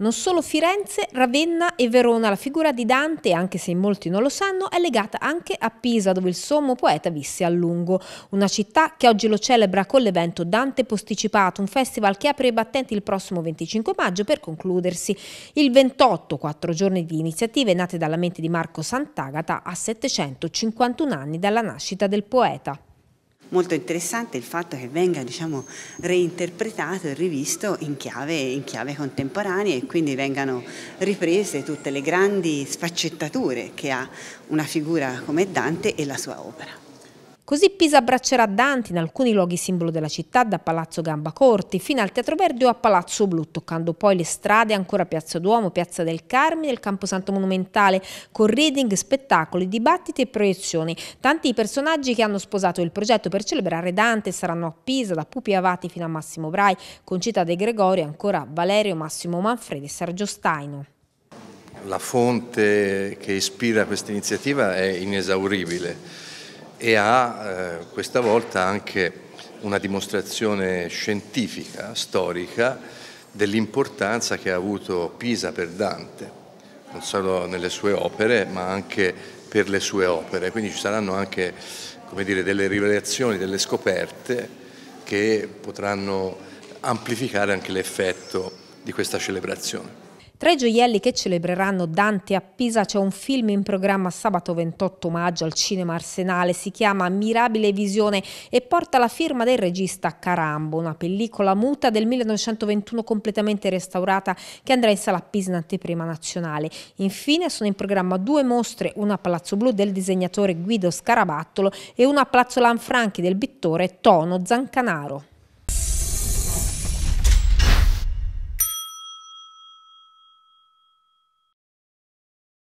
Non solo Firenze, Ravenna e Verona, la figura di Dante, anche se in molti non lo sanno, è legata anche a Pisa, dove il sommo poeta visse a lungo. Una città che oggi lo celebra con l'evento Dante Posticipato, un festival che apre i battenti il prossimo 25 maggio per concludersi il 28, quattro giorni di iniziative nate dalla mente di Marco Sant'Agata a 751 anni dalla nascita del poeta molto interessante il fatto che venga diciamo, reinterpretato e rivisto in chiave, in chiave contemporanea e quindi vengano riprese tutte le grandi sfaccettature che ha una figura come Dante e la sua opera. Così Pisa abbraccerà Dante in alcuni luoghi simbolo della città, da Palazzo Gambacorti fino al Teatro Verde o a Palazzo Blu, toccando poi le strade ancora Piazza Duomo, Piazza del Carmine, e il Camposanto Monumentale, con reading, spettacoli, dibattiti e proiezioni. Tanti personaggi che hanno sposato il progetto per celebrare Dante saranno a Pisa, da Pupi Avati fino a Massimo Brai, con Città De Gregori, ancora Valerio, Massimo Manfredi e Sergio Staino. La fonte che ispira questa iniziativa è inesauribile e ha eh, questa volta anche una dimostrazione scientifica, storica, dell'importanza che ha avuto Pisa per Dante, non solo nelle sue opere ma anche per le sue opere, quindi ci saranno anche dire, delle rivelazioni, delle scoperte che potranno amplificare anche l'effetto di questa celebrazione. Tra i gioielli che celebreranno Dante a Pisa c'è un film in programma sabato 28 maggio al Cinema Arsenale, si chiama Mirabile Visione e porta la firma del regista Carambo, una pellicola muta del 1921 completamente restaurata che andrà in sala Pisa in anteprima nazionale. Infine sono in programma due mostre, una a Palazzo Blu del disegnatore Guido Scarabattolo e una a Palazzo Lanfranchi del pittore Tono Zancanaro.